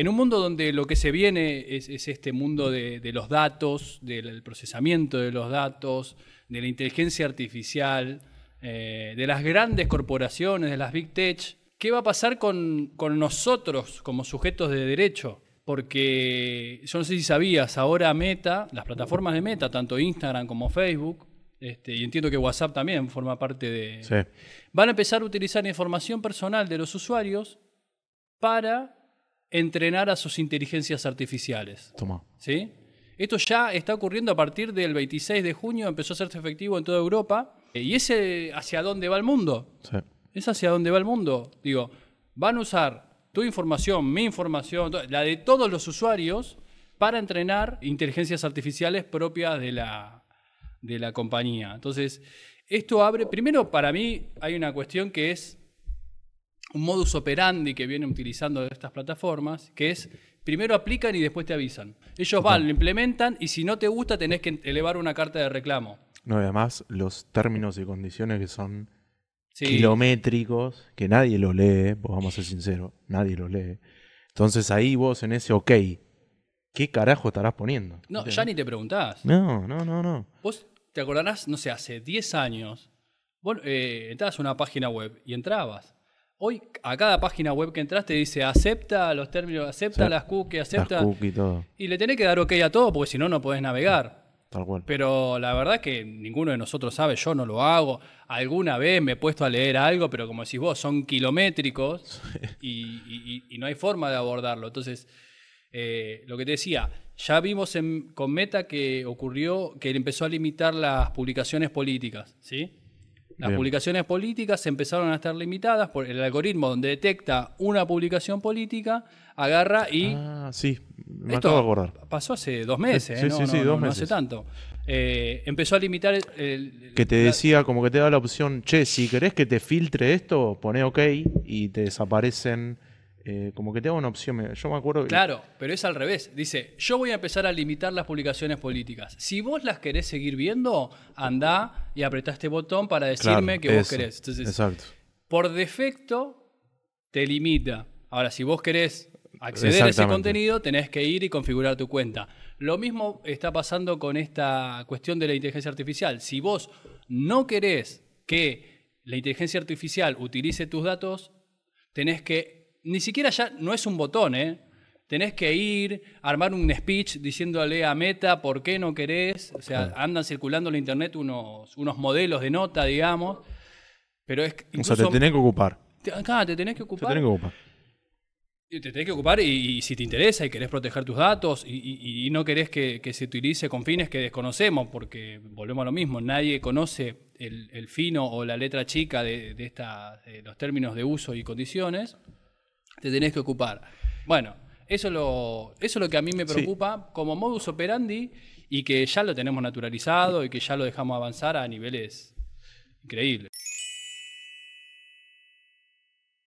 En un mundo donde lo que se viene es, este mundo de, los datos, del, procesamiento de los datos, de la inteligencia artificial, eh, de las grandes corporaciones, de las big tech, ¿qué va a pasar con, nosotros como sujetos de derecho? Porque yo no sé si sabías, ahora Meta, las plataformas de Meta, tanto Instagram como Facebook, este, y entiendo que WhatsApp también forma parte de... Van a empezar a utilizar información personal de los usuarios para entrenar a sus inteligencias artificiales. Esto ya está ocurriendo a partir del 26 de junio, empezó a hacerse efectivo en toda Europa. Eh, ¿Y ese hacia dónde va el mundo? Es hacia dónde va el mundo. Digo, van a usar tu información, mi información, la de todos los usuarios para entrenar inteligencias artificiales propias de la, de la compañía. Entonces, esto abre, primero para mí hay una cuestión que es un modus operandi que vienen utilizando estas plataformas, que es primero aplican y después te avisan. Ellos van, lo implementan y si no te gusta tenés que elevar una carta de reclamo. No, y además los términos y condiciones que son kilométricos, que nadie los lee, pues, vamos a ser sinceros, nadie los lee. Entonces ahí vos en ese ok, ¿qué carajo estarás poniendo? No, ya ni te preguntás. No, no, no, no. Vos te acordarás, no sé, hace 10 años, vos eh, entrabas a una página web y entrabas Hoy a cada página web que entraste dice acepta los términos, acepta las cookies, acepta. Las todo. Y le tenés que dar ok a todo porque si no, no podés navegar. Tal cual. Pero la verdad es que ninguno de nosotros sabe, yo no lo hago. Alguna vez me he puesto a leer algo, pero como decís vos, son kilométricos y, no hay forma de abordarlo. Entonces, eh, lo que te decía, ya vimos en, con Meta que ocurrió, que él empezó a limitar las publicaciones políticas, ¿sí? Las publicaciones políticas empezaron a estar limitadas por el algoritmo donde detecta una publicación política, agarra y... Ah, sí, me acabo acordar. Pasó hace dos meses, sí, ¿eh? no, sí, dos meses. no hace tanto. Eh, empezó a limitar... El, que te decía, como que te da la opción, che, si querés que te filtre esto, pone OK y te desaparecen eh, como que tengo una opción. Yo me acuerdo. Claro, pero es al revés. Dice: Yo voy a empezar a limitar las publicaciones políticas. Si vos las querés seguir viendo, anda y apretá este botón para decirme que vos querés. exacto. Por defecto, te limita. Ahora, si vos querés acceder a ese contenido, tenés que ir y configurar tu cuenta. Lo mismo está pasando con esta cuestión de la inteligencia artificial. Si vos no querés que la inteligencia artificial utilice tus datos, tenés que ni siquiera ya no es un botón, ¿eh? Tenés que ir, armar un speech diciéndole a Meta por qué no querés. O sea, andan circulando en la internet unos, unos modelos de nota, digamos. Pero es O sea, te tenés que ocupar. Te, te tenés que ocupar. Te tenés que ocupar. Y te tenés que ocupar y, si te interesa y querés proteger tus datos y, no querés que, se utilice con fines que desconocemos, porque volvemos a lo mismo, nadie conoce el, fino o la letra chica de, de, esta, de los términos de uso y condiciones te tenés que ocupar. Bueno, eso es lo, eso lo que a mí me preocupa como modus operandi y que ya lo tenemos naturalizado y que ya lo dejamos avanzar a niveles increíbles.